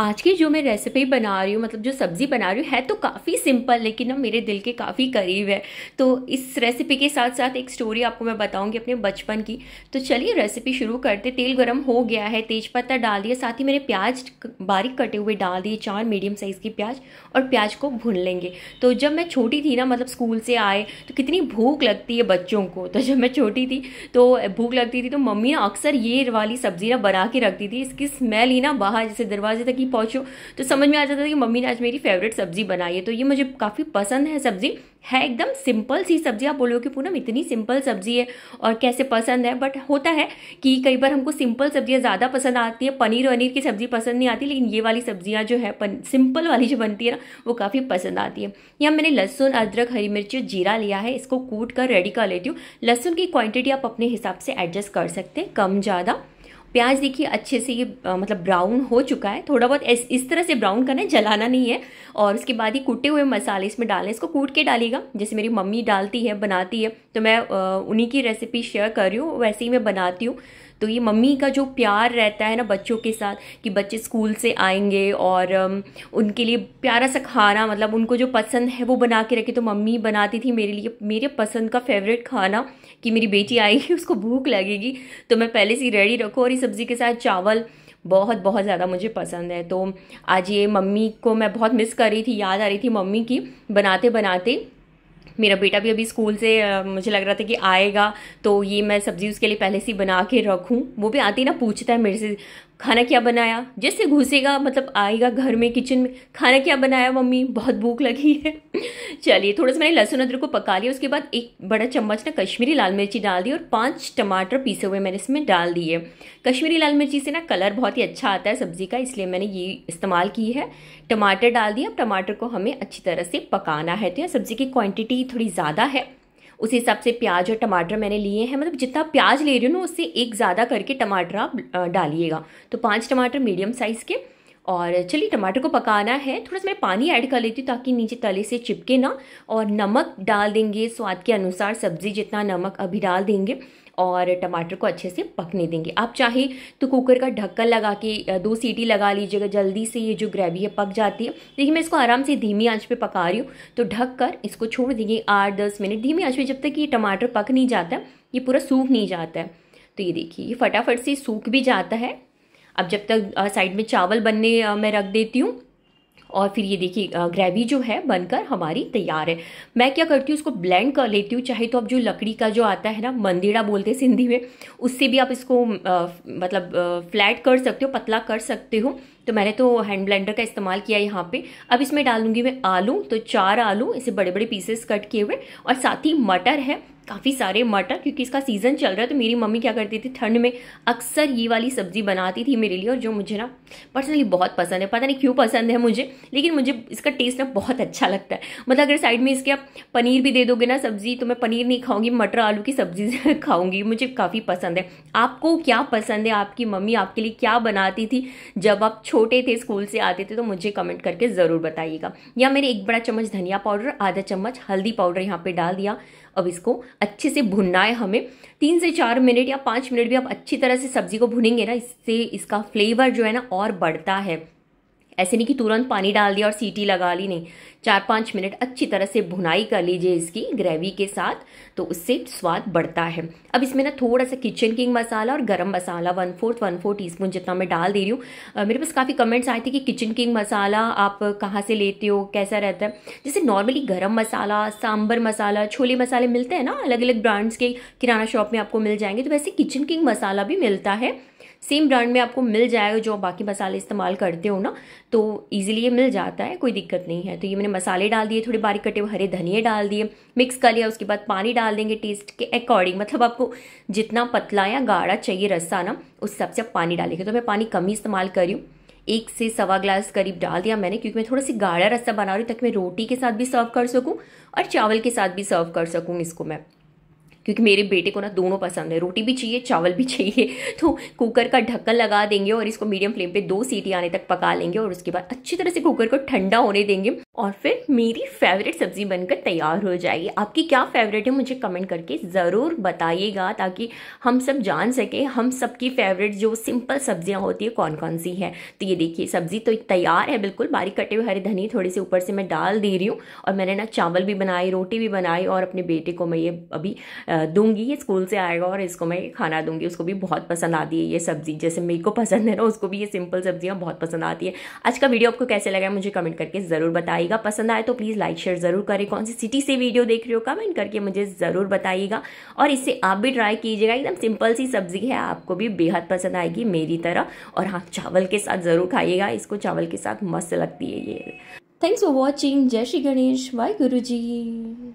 आज की जो मैं रेसिपी बना रही हूँ मतलब जो सब्ज़ी बना रही हूँ है तो काफ़ी सिंपल लेकिन ना मेरे दिल के काफ़ी करीब है तो इस रेसिपी के साथ साथ एक स्टोरी आपको मैं बताऊँगी अपने बचपन की तो चलिए रेसिपी शुरू करते तेल गर्म हो गया है तेज पत्ता डाल दिया साथ ही मैंने प्याज बारीक कटे हुए डाल दिए चार मीडियम साइज़ की प्याज और प्याज को भून लेंगे तो जब मैं छोटी थी ना मतलब स्कूल से आए तो कितनी भूख लगती है बच्चों को तो जब मैं छोटी थी तो भूख लगती थी तो मम्मी ना अक्सर ये वाली सब्ज़ी ना बना के रखती थी इसकी स्मेल ही ना बाहर जैसे दरवाजे तक ही नहीं पहुँचूँ तो समझ में आ जाता था कि मम्मी ने आज मेरी फेवरेट सब्ज़ी बनाई है तो ये मुझे काफ़ी पसंद है सब्ज़ी है एकदम सिंपल सी सब्ज़ी आप बोलोगे पूनम इतनी सिंपल सब्ज़ी है और कैसे पसंद है बट होता है कि कई बार हमको सिंपल सब्ज़ियाँ ज़्यादा पसंद आती है पनीर वनीर की सब्ज़ी पसंद नहीं आती लेकिन ये वाली सब्ज़ियाँ जो है पन, सिंपल वाली जो बनती है ना वो काफ़ी पसंद आती है यहाँ मैंने लहसुन अदरक हरी मिर्च जीरा लिया है इसको कूट कर रेडी कर लेती हूँ लहसुन की क्वांटिटी आप अपने हिसाब से एडजस्ट कर सकते हैं कम ज़्यादा प्याज देखिए अच्छे से ये आ, मतलब ब्राउन हो चुका है थोड़ा बहुत इस, इस तरह से ब्राउन करना है जलाना नहीं है और उसके बाद ही कूटे हुए मसाले इसमें डालने इसको कूट के डालेगा जैसे मेरी मम्मी डालती है बनाती है तो मैं उन्हीं की रेसिपी शेयर कर रही हूँ वैसे ही मैं बनाती हूँ तो ये मम्मी का जो प्यार रहता है ना बच्चों के साथ कि बच्चे स्कूल से आएंगे और उनके लिए प्यारा सा खाना मतलब उनको जो पसंद है वो बना के रखे तो मम्मी बनाती थी मेरे लिए मेरे पसंद का फेवरेट खाना कि मेरी बेटी आएगी उसको भूख लगेगी तो मैं पहले से रेडी रखूँ और इस सब्ज़ी के साथ चावल बहुत बहुत ज़्यादा मुझे पसंद है तो आज ये मम्मी को मैं बहुत मिस कर रही थी याद आ रही थी मम्मी की बनाते बनाते मेरा बेटा भी अभी स्कूल से मुझे लग रहा था कि आएगा तो ये मैं सब्ज़ी उसके लिए पहले से बना के रखूँ वो भी आती ना पूछता है मेरे से खाना क्या बनाया जैसे घुसेगा मतलब आएगा घर में किचन में खाना क्या बनाया मम्मी बहुत भूख लगी है चलिए थोड़ा सा मैंने लहसुन अदरक को पका लिया उसके बाद एक बड़ा चम्मच ना कश्मीरी लाल मिर्ची डाल दी और पांच टमाटर पीसे हुए मैंने इसमें डाल दिए कश्मीरी लाल मिर्ची से ना कलर बहुत ही अच्छा आता है सब्ज़ी का इसलिए मैंने ये इस्तेमाल की है टमाटर डाल दिया अब टमाटर को हमें अच्छी तरह से पकाना है तो यह सब्ज़ी की क्वान्टिटी थोड़ी ज़्यादा है उस हिसाब से प्याज और टमाटर मैंने लिए हैं मतलब जितना प्याज ले रही हूँ ना उससे एक ज़्यादा करके टमाटर आप डालिएगा तो पाँच टमाटर मीडियम साइज़ के और चलिए टमाटर को पकाना है थोड़ा सा मैं पानी ऐड कर लेती हूँ ताकि नीचे तले से चिपके ना और नमक डाल देंगे स्वाद के अनुसार सब्ज़ी जितना नमक अभी डाल देंगे और टमाटर को अच्छे से पकने देंगे आप चाहे तो कुकर का ढक्कन लगा के दो सीटी लगा लीजिएगा जल्दी से ये जो ग्रेवी है पक जाती है देखिए मैं इसको आराम से धीमी आंच पे पका रही हूँ तो ढक कर इसको छोड़ देंगे आठ दस मिनट धीमी आंच पे जब तक ये टमाटर पक नहीं जाता ये पूरा सूख नहीं जाता है तो ये देखिए ये फटाफट से सूख भी जाता है अब जब तक साइड में चावल बनने मैं रख देती हूँ और फिर ये देखिए ग्रेवी जो है बनकर हमारी तैयार है मैं क्या करती हूँ इसको ब्लेंड कर लेती हूँ चाहे तो आप जो लकड़ी का जो आता है ना मंदिरा बोलते हैं सिंधी में उससे भी आप इसको आ, मतलब फ्लैट कर सकते हो पतला कर सकते हो तो मैंने तो हैंड ब्लेंडर का इस्तेमाल किया यहाँ पे अब इसमें डालूंगी मैं आलू तो चार आलू इसे बड़े बड़े पीसेस कट किए हुए और साथ ही मटर है काफ़ी सारे मटर क्योंकि इसका सीज़न चल रहा है तो मेरी मम्मी क्या करती थी ठंड में अक्सर ये वाली सब्ज़ी बनाती थी मेरे लिए और जो मुझे ना पर्सनली बहुत पसंद है पता नहीं क्यों पसंद है मुझे लेकिन मुझे इसका टेस्ट ना बहुत अच्छा लगता है मतलब अगर साइड में इसके आप पनीर भी दे दोगे ना सब्ज़ी तो मैं पनीर नहीं खाऊंगी मटर आलू की सब्ज़ी खाऊंगी मुझे काफ़ी पसंद है आपको क्या पसंद है आपकी मम्मी आपके लिए क्या बनाती थी जब आप छोटे थे स्कूल से आते थे तो मुझे कमेंट करके ज़रूर बताइएगा या मैंने एक बड़ा चम्मच धनिया पाउडर आधा चम्मच हल्दी पाउडर यहाँ पर डाल दिया अब इसको अच्छे से भुनना है हमें तीन से चार मिनट या पाँच मिनट भी आप अच्छी तरह से सब्जी को भुनेंगे ना इससे इसका फ्लेवर जो है ना और बढ़ता है ऐसे नहीं कि तुरंत पानी डाल दिया और सीटी लगा ली नहीं चार पाँच मिनट अच्छी तरह से भुनाई कर लीजिए इसकी ग्रेवी के साथ तो उससे स्वाद बढ़ता है अब इसमें ना थोड़ा सा किचन किंग मसाला और garam masala one fourth one four teaspoon जितना मैं डाल दे रही हूँ मेरे पास काफ़ी कमेंट्स आए थे कि किचन किंग मसाला आप कहाँ से लेते हो कैसा रहता है जैसे नॉर्मली गर्म मसाला सांबर मसाला छोले मसाले मिलते हैं ना अलग अलग ब्रांड्स के किराना शॉप में आपको मिल जाएंगे तो वैसे किचन किंग मसाला भी मिलता है सेम ब्रांड में आपको मिल जाएगा जो बाकी मसाले इस्तेमाल करते हो ना तो ईजिली ये मिल जाता है कोई दिक्कत नहीं है तो ये मैंने मसाले डाल दिए थोड़े बारीक कटे हुए हरे धनिए डाल दिए मिक्स कर लिया उसके बाद पानी डाल देंगे टेस्ट के अकॉर्डिंग मतलब आपको जितना पतला या गाढ़ा चाहिए रस्सा ना उस हिसाब से आप पानी डालेंगे तो मैं पानी कम ही इस्तेमाल करी हूँ एक से सवा ग्लास करीब डाल दिया मैंने क्योंकि मैं थोड़ा सी गाढ़ा रस्सा बना रही हूँ ताकि मैं रोटी के साथ भी सर्व कर सकूँ और चावल के साथ भी सर्व कर सकूँ इसको मैं क्योंकि मेरे बेटे को ना दोनों पसंद है रोटी भी चाहिए चावल भी चाहिए तो कुकर का ढक्कन लगा देंगे और इसको मीडियम फ्लेम पे दो सीटी आने तक पका लेंगे और उसके बाद अच्छी तरह से कुकर को ठंडा होने देंगे और फिर मेरी फेवरेट सब्जी बनकर तैयार हो जाएगी आपकी क्या फेवरेट है मुझे कमेंट करके ज़रूर बताइएगा ताकि हम सब जान सकें हम सबकी फेवरेट जो सिंपल सब्जियाँ होती है कौन कौन सी है तो ये देखिए सब्जी तो तैयार है बिल्कुल बारीक कटे हुए हरे धनी थोड़े से ऊपर से मैं डाल दे रही हूँ और मैंने ना चावल भी बनाए रोटी भी बनाई और अपने बेटे को मैं ये अभी दूंगी ये स्कूल से आएगा और इसको मैं खाना दूंगी उसको भी बहुत पसंद आती है ये सब्ज़ी जैसे मेरे को पसंद है ना उसको भी ये सिंपल सब्जियाँ बहुत पसंद आती है आज का वीडियो आपको कैसे लगा मुझे कमेंट करके ज़रूर बताइएगा पसंद आए तो प्लीज़ लाइक शेयर ज़रूर करें कौन सी सिटी से वीडियो देख रहे हो कमेंट करके मुझे ज़रूर बताइएगा और इससे आप भी ट्राई कीजिएगा एकदम सिंपल सी सब्ज़ी है आपको भी बेहद पसंद आएगी मेरी तरह और हाँ चावल के साथ ज़रूर खाइएगा इसको चावल के साथ मस्त लगती है ये थैंक्स फॉर वॉचिंग जय श्री गणेश वाई गुरु जी